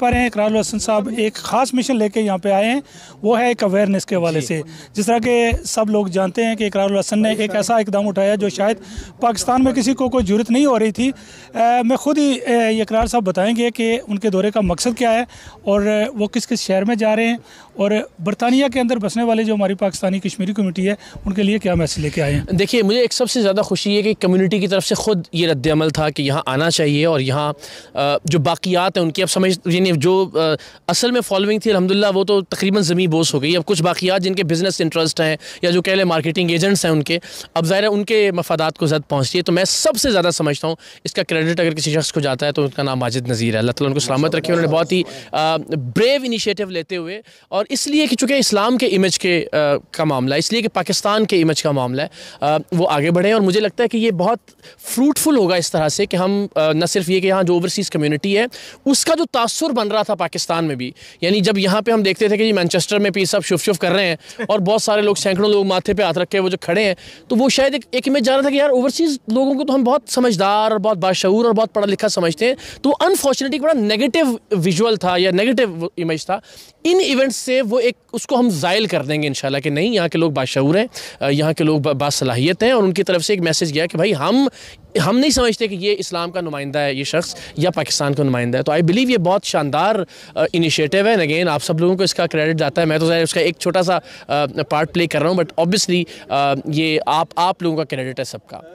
पर हैं इकरार हसन साहब एक ख़ास मिशन लेके यहाँ पे आए हैं वो है एक अवेयरनेस के हवाले से जिस तरह के सब लोग जानते हैं कि इकरार हसन ने एक ऐसा इकदाम उठाया जो शायद पाकिस्तान में किसी को कोई जरूरत नहीं हो रही थी आ, मैं ख़ुद ही इकरार साहब बताएंगे कि उनके दौरे का मकसद क्या है और वो किस किस शहर में जा रहे हैं और बरतानिया के अंदर बसने वाले जो हमारी पाकिस्तानी कश्मीरी कमेटी है उनके लिए क्या मैसेज लेके आए हैं देखिए मुझे एक सबसे ज़्यादा खुशी है कि कम्यूनिटी की तरफ से खुद ये रद्दमल था कि यहाँ आना चाहिए और यहाँ जो बाकियात हैं उनकी अब समझ लेकिन जो आ, असल में फॉलोइंग थी अलहमदिल्ला वो तो तकरीबन ज़मी बोस हो गई अब कुछ बाकियात जिनके बिज़नेस इंटरेस्ट हैं या जो कह लें मार्केटिंग एजेंट्स हैं उनके अब ज़ाहिर उनके मफादात को ज़्यादा पहुँचती है तो मैं सबसे ज़्यादा समझता हूँ इसका क्रेडिट अगर किसी शख्स को जाता है तो उनका नाम माजिद नज़ीर है अल्लाह तला उनको सलामत रखी उन्होंने बहुत ही ब्रेव इनिशियटिव लेते हुए और इसलिए कि चूँकि इस्लाम के इमेज के का मामला इसलिए कि पाकिस्तान के इमेज का मामला है वो आगे बढ़े और मुझे लगता है कि ये बहुत फ्रूटफुल होगा इस तरह से कि हम न सिर्फ ये कि यहाँ जो ओवरसीज़ कम्यूनिटी है उसका जो तासर बन रहा था पाकिस्तान में भी यानी जब यहाँ पे हम देखते थे कि जी मैनचेस्टर में पी साहब शुभ शुभ कर रहे हैं और बहुत सारे लोग सैकड़ों लोग माथे पे हाथ रखे वो जो खड़े हैं तो वो शायद एक, एक इमेज जा रहा था कि यार ओवरसीज़ लोगों को तो हम बहुत समझदार और बहुत बाशूर और बहुत पढ़ा लिखा समझते हैं तो अनफॉर्चुनेटली बड़ा नेगेटिव विजुअल था या नेगेटिव इमेज था इन इवेंट्स से वो एक उसको हम जायल कर देंगे इन कि नहीं यहाँ के लोग बाशूर हैं यहाँ के लोग बासलाहियत हैं और उनकी तरफ से एक मैसेज गया कि भाई हम हम नहीं समझते कि ये इस्लाम का नुमाइंदा है ये शख्स या पाकिस्तान का नुमाइंदा है तो आई बिलीव ये बहुत शानदार इनिशिएटिव uh, है अगेन आप सब लोगों को इसका क्रेडिट जाता है मैं तो उसका एक छोटा सा पार्ट प्ले कर रहा हूँ बट ऑब्वियसली uh, ये आप आप लोगों का क्रेडिट है सबका